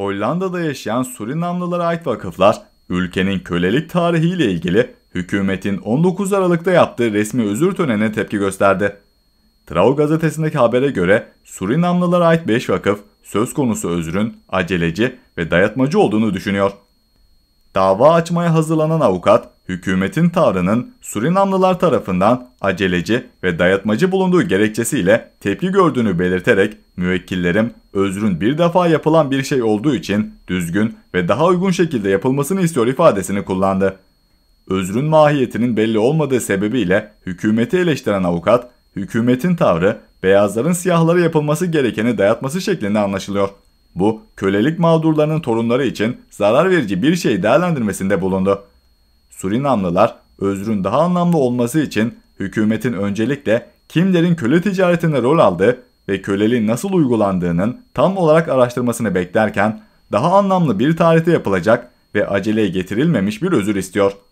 Hollanda'da yaşayan Surinamlılara ait vakıflar, ülkenin kölelik tarihiyle ilgili hükümetin 19 Aralık'ta yaptığı resmi özür törenine tepki gösterdi. Trau gazetesindeki habere göre Surinamlılara ait 5 vakıf söz konusu özrün aceleci ve dayatmacı olduğunu düşünüyor. Dava açmaya hazırlanan avukat, hükümetin tavrının Surinamlılar tarafından aceleci ve dayatmacı bulunduğu gerekçesiyle tepki gördüğünü belirterek müvekkillerim özrün bir defa yapılan bir şey olduğu için düzgün ve daha uygun şekilde yapılmasını istiyor ifadesini kullandı. Özrün mahiyetinin belli olmadığı sebebiyle hükümeti eleştiren avukat, hükümetin tavrı beyazların siyahlara yapılması gerekeni dayatması şeklinde anlaşılıyor. Bu, kölelik mağdurlarının torunları için zarar verici bir şey değerlendirmesinde bulundu. Surinamlılar, özrün daha anlamlı olması için hükümetin öncelikle kimlerin köle ticaretinde rol aldığı ve köleliğin nasıl uygulandığının tam olarak araştırmasını beklerken, daha anlamlı bir tarihte yapılacak ve aceleye getirilmemiş bir özür istiyor.''